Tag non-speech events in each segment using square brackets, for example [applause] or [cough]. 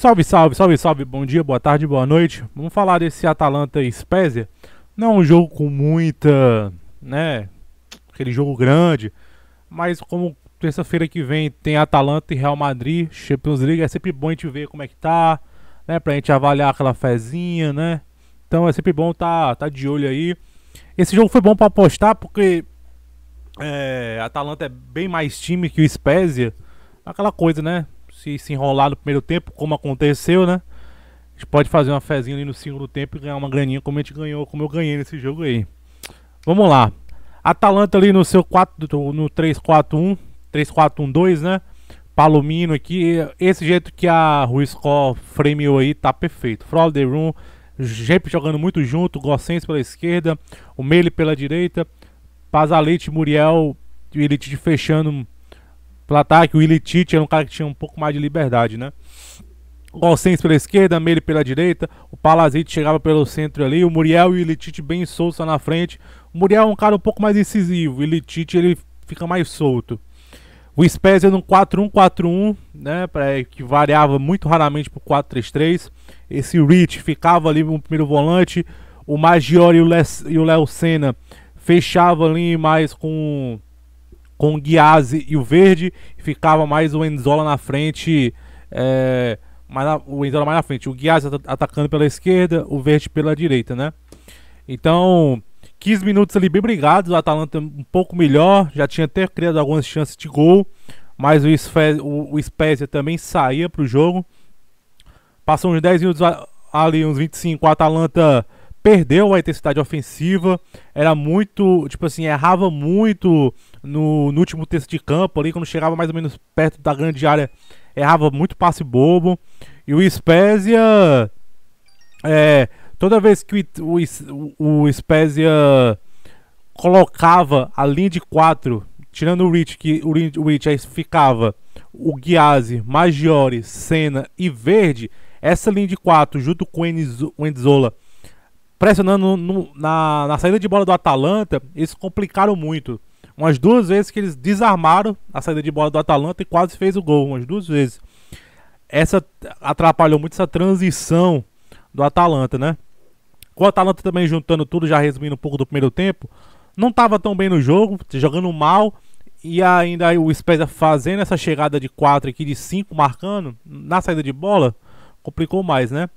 Salve, salve, salve, salve. Bom dia, boa tarde, boa noite. Vamos falar desse Atalanta e Spezia. Não é um jogo com muita, né, aquele jogo grande, mas como terça-feira que vem tem Atalanta e Real Madrid, Champions League, é sempre bom a gente ver como é que tá, né, pra gente avaliar aquela fezinha, né? Então é sempre bom tá, tá de olho aí. Esse jogo foi bom para apostar porque é, Atalanta é bem mais time que o Spezia. Aquela coisa, né? se, se enrolar no primeiro tempo, como aconteceu, né? A gente pode fazer uma fezinha ali no segundo tempo e ganhar uma graninha como a gente ganhou, como eu ganhei nesse jogo aí. Vamos lá. Atalanta ali no seu 4, no 3-4-1, 3-4-1-2, né? Palomino aqui, esse jeito que a Ruizcó frameou aí tá perfeito. Frog the room, jogando muito junto, Gossens pela esquerda, o Mele pela direita, Pazalete, Muriel e Elite fechando pelo ataque. O Willy era um cara que tinha um pouco mais de liberdade, né? O Alcens pela esquerda, Meire pela direita, o Palazite chegava pelo centro ali, o Muriel e o Ilitite bem soltos na frente. O Muriel é um cara um pouco mais incisivo, o Ilitite ele fica mais solto. O Spezia no 4-1-4-1, né, que variava muito raramente pro 4-3-3. Esse Rich ficava ali no primeiro volante, o Maggiore e o Léo Senna fechavam ali mais com com o Guiazzi e o Verde, ficava mais o Enzola na frente, é, mais na, o Enzola mais na frente, o Guiazzi at atacando pela esquerda, o Verde pela direita, né? Então, 15 minutos ali bem brigados, o Atalanta um pouco melhor, já tinha até criado algumas chances de gol, mas o, Sfe o, o Spezia também saía para o jogo. Passou uns 10 minutos ali, uns 25, o Atalanta perdeu a intensidade ofensiva, era muito, tipo assim, errava muito no, no último terço de campo ali, quando chegava mais ou menos perto da grande área, errava muito passe bobo. E o Spezia, é, toda vez que o, o, o Spezia colocava a linha de 4, tirando o Rich, que o, o Rich aí ficava o Ghiazzi, Maggiore, Senna e Verde, essa linha de 4 junto com o Enzola pressionando no, na, na, saída de bola do Atalanta, eles complicaram muito. Umas duas vezes que eles desarmaram a saída de bola do Atalanta e quase fez o gol, umas duas vezes. Essa atrapalhou muito essa transição do Atalanta, né? Com o Atalanta também juntando tudo, já resumindo um pouco do primeiro tempo, não estava tão bem no jogo, jogando mal. E ainda aí o Spezia fazendo essa chegada de 4 aqui, de 5 marcando, na saída de bola, complicou mais, né?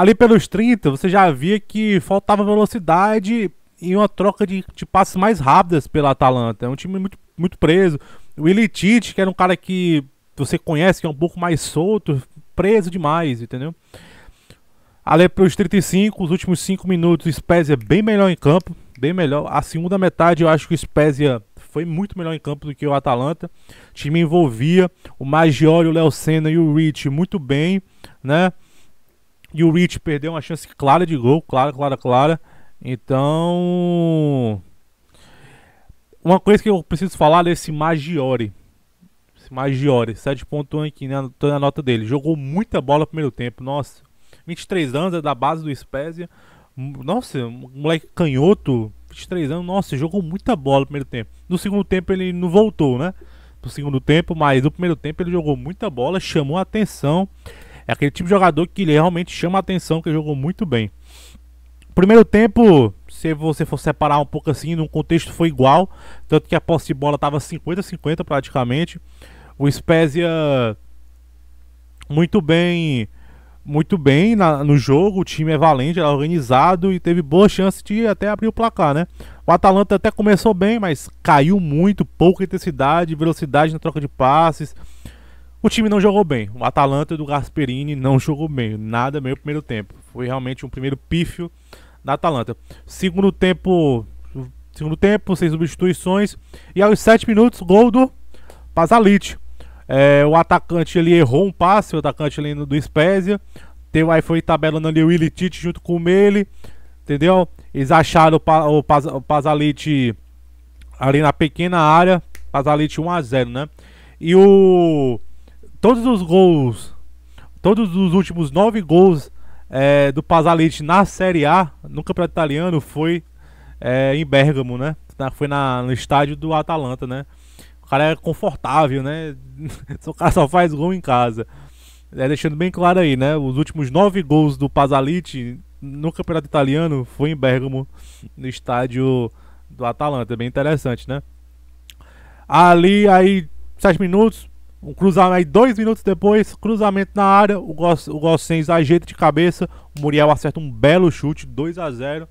ali pelos 30, você já via que faltava velocidade e uma troca de, de passes mais rápidas pela Atalanta. É um time muito, muito preso. O Ilitite, que era um cara que você conhece, que é um pouco mais solto, preso demais, entendeu? Ali pelos 35, os últimos 5 minutos, o Spezia é bem melhor em campo, bem melhor. A segunda metade, eu acho que o Spezia foi muito melhor em campo do que o Atalanta. O time envolvia o Maggiore, o Léo Senna e o Rich muito bem, né? E o Rich perdeu uma chance clara de gol, clara, clara, clara. Então. Uma coisa que eu preciso falar desse é Maggiore. Esse Maggiore, 7.1 aqui na, né, na nota dele. Jogou muita bola no primeiro tempo, nossa. 23 anos, é da base do Spezia. Nossa, moleque canhoto, 23 anos, nossa, jogou muita bola no primeiro tempo. No segundo tempo ele não voltou, né? No segundo tempo, mas no primeiro tempo ele jogou muita bola, chamou a atenção. É aquele tipo de jogador que realmente chama a atenção, que jogou muito bem. Primeiro tempo, se você for separar um pouco assim, no contexto foi igual, tanto que a posse de bola estava 50-50 praticamente. O Spezia muito bem, muito bem na, no jogo, o time é valente, é organizado e teve boa chance de até abrir o placar, né? O Atalanta até começou bem, mas caiu muito, pouca intensidade, velocidade na troca de passes. O time não jogou bem. O Atalanta do Gasperini não jogou bem. Nada meio o primeiro tempo. Foi realmente um primeiro pífio da Atalanta. Segundo tempo. Segundo tempo, sem substituições. E aos 7 minutos, gol do Pasalic. É, o atacante ele errou um passe, o atacante ali do Spezia. Teve, aí foi tabelando ali o Ilitite junto com ele. Entendeu? Eles acharam o, pazalit o, o Pasalic ali na pequena área. Pasalic 1x0, né? E o todos os gols, todos os últimos nove gols é, do Pasalic na Série A, no Campeonato Italiano, foi é, em Bergamo, né? Foi na, no estádio do Atalanta, né? O cara é confortável, né? [laughs] o cara só faz gol em casa. É, deixando bem claro aí, né? Os últimos nove gols do Pasalic no Campeonato Italiano foi em Bergamo, no estádio do Atalanta. É bem interessante, né? Ali, aí, sete minutos, um cruzamento, dois minutos depois, cruzamento na área, o, Goss, o Gossens ajeita de cabeça, o Muriel acerta um belo chute, 2 a 0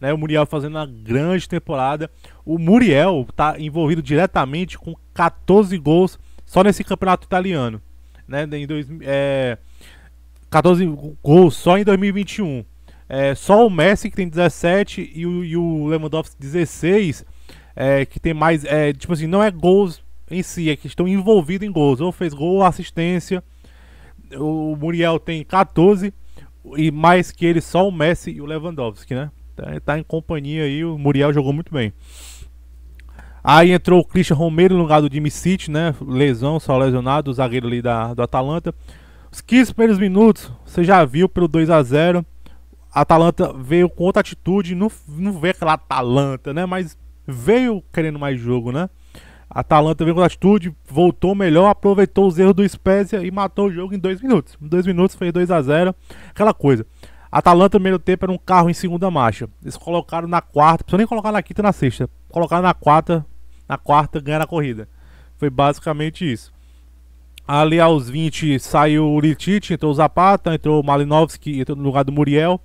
né, o Muriel fazendo uma grande temporada. O Muriel está envolvido diretamente com 14 gols só nesse campeonato italiano. Né, em dois, é, 14 gols só em 2021. É, só o Messi que tem 17 e o, e o Lewandowski 16, é, que tem mais. É, tipo assim, não é gols em si é que estão envolvidos em gols. Ou fez gol assistência. O Muriel tem 14 e mais que ele só o Messi e o Lewandowski, né? Tá, tá, em companhia aí, o Muriel jogou muito bem. Aí entrou o Christian Romero no lugar do Jimmy City, né? Lesão, só lesionado, o zagueiro ali da, do Atalanta. Os 15 primeiros minutos, você já viu pelo 2 a 0 Atalanta veio com outra atitude, não, não vê aquela Atalanta, né? Mas veio querendo mais jogo, né? Atalanta veio com atitude, voltou melhor, aproveitou os erros do Spezia e matou o jogo em dois minutos. Em dois minutos foi 2 a 0 aquela coisa. Atalanta, no primeiro tempo, era um carro em segunda marcha. Eles colocaram na quarta, precisa nem colocar na quinta e na sexta. Colocaram na quarta, na quarta, ganharam a corrida. Foi basicamente isso. Ali aos 20 saiu o Litite, entrou o Zapata, entrou o Malinovski, entrou no lugar do Muriel.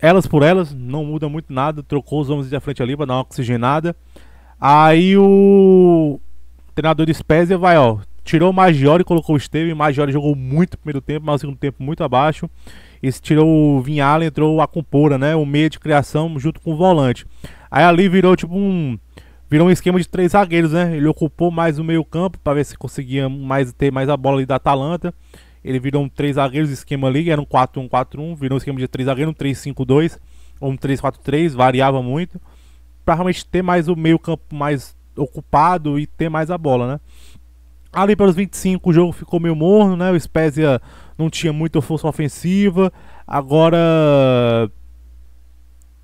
Elas por elas, não muda muito nada. Trocou os homens de frente ali para dar uma oxigenada. Aí o treinador de Spezia vai, ó, tirou o Maggiore, colocou o Esteve. O Maggiore jogou muito no primeiro tempo, mas no segundo tempo muito abaixo. Esse tirou o Vinhala, entrou a Compora, né? O meio de criação junto com o volante. Aí ali virou tipo um virou um esquema de três zagueiros, né? Ele ocupou mais o meio-campo para ver se conseguia mais ter mais a bola ali da Atalanta. Ele virou um três zagueiros esquema ali, era um 4-1-4-1, virou um esquema de três zagueiros, um 3-5-2 ou um 3-4-3, variava muito para realmente ter mais o meio campo mais ocupado e ter mais a bola, né? Ali pelos 25 o jogo ficou meio morno, né? O Spezia não tinha muita força ofensiva. Agora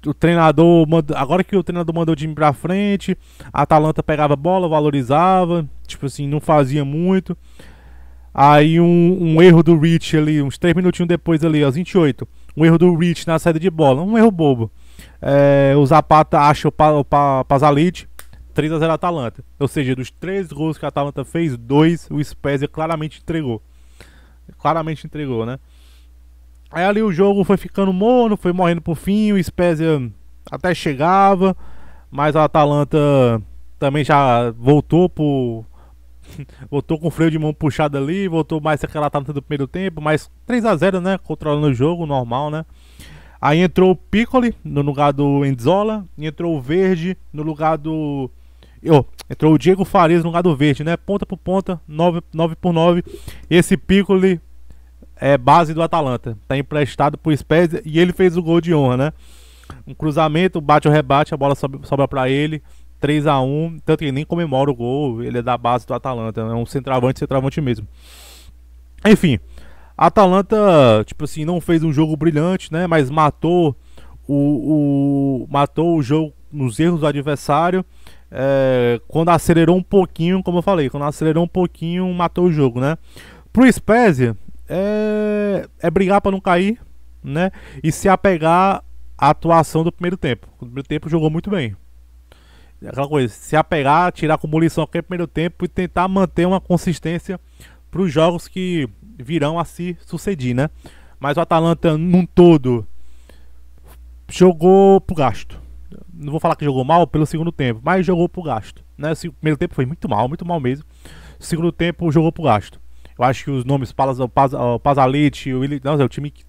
o treinador mandou, agora que o treinador mandou o time para frente, a Atalanta pegava a bola, valorizava, tipo assim, não fazia muito. Aí um, um erro do Rich ali, uns 3 minutinhos depois ali, aos 28. Um erro do Rich na saída de bola, um erro bobo. É, o Zapata acha o, pa, o pa, Pasalite 3 a 0 Atalanta. Ou seja, dos três gols que a Atalanta fez, dois o Spezia claramente entregou. Claramente entregou, né? Aí ali o jogo foi ficando mono, foi morrendo por fim, o Spezia até chegava, mas a Atalanta também já voltou pro [laughs] voltou com o freio de mão puxado ali, voltou mais aquela Atalanta do primeiro tempo, mas 3 a 0, né, controlando o jogo, normal, né? Aí entrou o Piccoli no lugar do Enzola, entrou o Verde no lugar do. Oh, entrou o Diego Farias no lugar do Verde, né? Ponta por ponta, 9, por 9. Esse Piccoli é base do Atalanta. Tá emprestado pro Spezia e ele fez o gol de honra, né? Um cruzamento, bate o rebate, a bola sobe, sobra para ele. 3 a 1 tanto que ele nem comemora o gol, ele é da base do Atalanta, é um centroavante, centroavante mesmo. Enfim, a Atalanta, tipo assim, não fez um jogo brilhante, né? Mas matou o, o matou o jogo nos erros do adversário. É, quando acelerou um pouquinho, como eu falei, quando acelerou um pouquinho, matou o jogo, né? Pro Spezia, é, é brigar para não cair, né? E se apegar à atuação do primeiro tempo. O primeiro tempo jogou muito bem. É aquela coisa, se apegar, tirar com munição aquele primeiro tempo e tentar manter uma consistência para os jogos que virão a se suceder, né? Mas o Atalanta, num todo, jogou pro gasto. Não vou falar que jogou mal pelo segundo tempo, mas jogou pro gasto. Né? O primeiro tempo foi muito mal, muito mal mesmo. O segundo tempo jogou pro gasto. Eu acho que os nomes Paz, Paz, Pazalete, o Ili, não, é o time que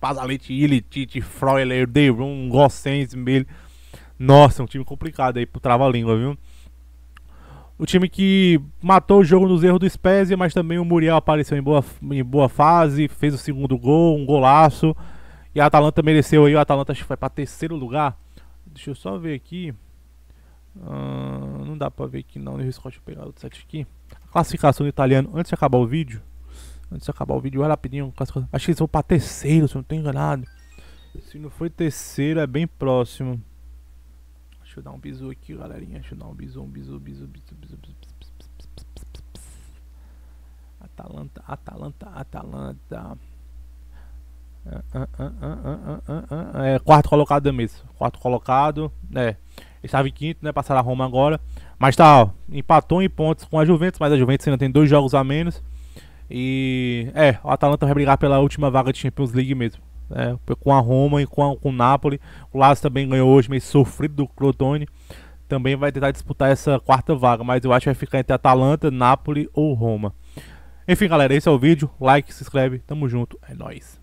Pazalete, Ilitite, Freuler, Derum, Gossens, Mele. Nossa, é um time complicado aí pro trava-língua, viu? O time que matou o jogo nos erros do Spezia, mas também o Muriel apareceu em boa, em boa fase, fez o segundo gol, um golaço. E a Atalanta mereceu aí, o Atalanta foi para terceiro lugar. Deixa eu só ver aqui. Uh, não dá pra ver aqui não, deixa eu pegar outro set aqui. A classificação do italiano, antes de acabar o vídeo. Antes de acabar o vídeo, olha rapidinho. Acho que eles vão pra terceiro, se eu não tô enganado. Se não foi terceiro, é bem próximo. Deixa eu dar um bisu aqui, galerinha. Deixa eu dar um bisu, um bisu, bisu, bisu, bisu, bisu, Atalanta, Atalanta, Atalanta. É, quarto colocado da mesa. Quarto colocado, né? Estava em quinto, né? Passaram a Roma agora. Mas tá, ó, empatou em pontos com a Juventus, mas a Juventus ainda tem dois jogos a menos. E é, o Atalanta vai brigar pela última vaga de Champions League mesmo. É, com a Roma e com, a, com o Napoli. O Lazio também ganhou hoje, meio sofrido do Crotone. Também vai tentar disputar essa quarta vaga, mas eu acho que vai ficar entre Atalanta, Napoli ou Roma. Enfim, galera, esse é o vídeo. Like, se inscreve, tamo junto, é nóis.